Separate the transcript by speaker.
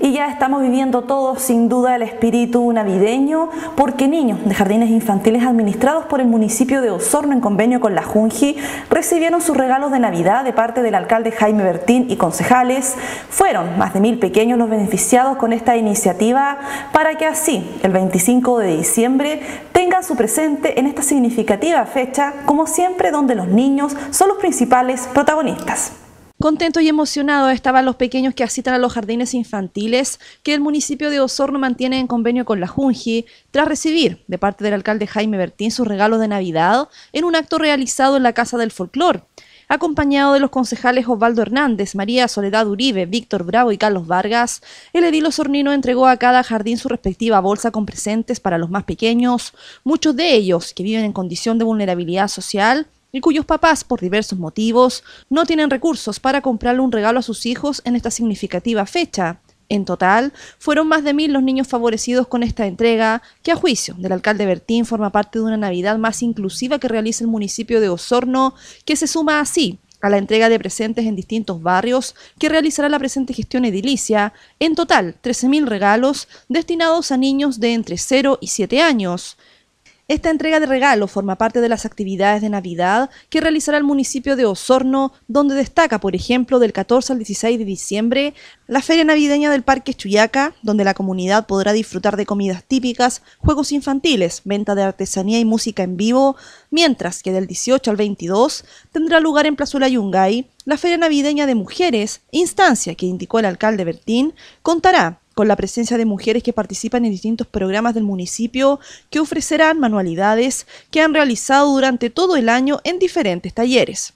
Speaker 1: y ya estamos viviendo todos sin duda el espíritu navideño porque niños de jardines infantiles administrados por el municipio de Osorno en convenio con la Junji recibieron sus regalos de Navidad de parte del alcalde Jaime Bertín y concejales. Fueron más de mil pequeños los beneficiados con esta iniciativa para que así el 25 de diciembre tengan su presente en esta significativa fecha, como siempre donde los niños son los principales protagonistas. Contento y emocionado estaban los pequeños que asistan a los jardines infantiles que el municipio de Osorno mantiene en convenio con la Junji, tras recibir de parte del alcalde Jaime Bertín sus regalos de Navidad en un acto realizado en la Casa del Folclor acompañado de los concejales Osvaldo Hernández, María Soledad Uribe, Víctor Bravo y Carlos Vargas, el edil Osornino entregó a cada jardín su respectiva bolsa con presentes para los más pequeños, muchos de ellos que viven en condición de vulnerabilidad social y cuyos papás, por diversos motivos, no tienen recursos para comprarle un regalo a sus hijos en esta significativa fecha. En total, fueron más de mil los niños favorecidos con esta entrega, que a juicio del alcalde Bertín forma parte de una Navidad más inclusiva que realiza el municipio de Osorno, que se suma así a la entrega de presentes en distintos barrios que realizará la presente gestión edilicia, en total 13.000 regalos destinados a niños de entre 0 y 7 años. Esta entrega de regalo forma parte de las actividades de Navidad que realizará el municipio de Osorno, donde destaca, por ejemplo, del 14 al 16 de diciembre, la Feria Navideña del Parque Chuyaca, donde la comunidad podrá disfrutar de comidas típicas, juegos infantiles, venta de artesanía y música en vivo, mientras que del 18 al 22 tendrá lugar en Plazuela Yungay la Feria Navideña de Mujeres, instancia que indicó el alcalde Bertín, contará con la presencia de mujeres que participan en distintos programas del municipio que ofrecerán manualidades que han realizado durante todo el año en diferentes talleres.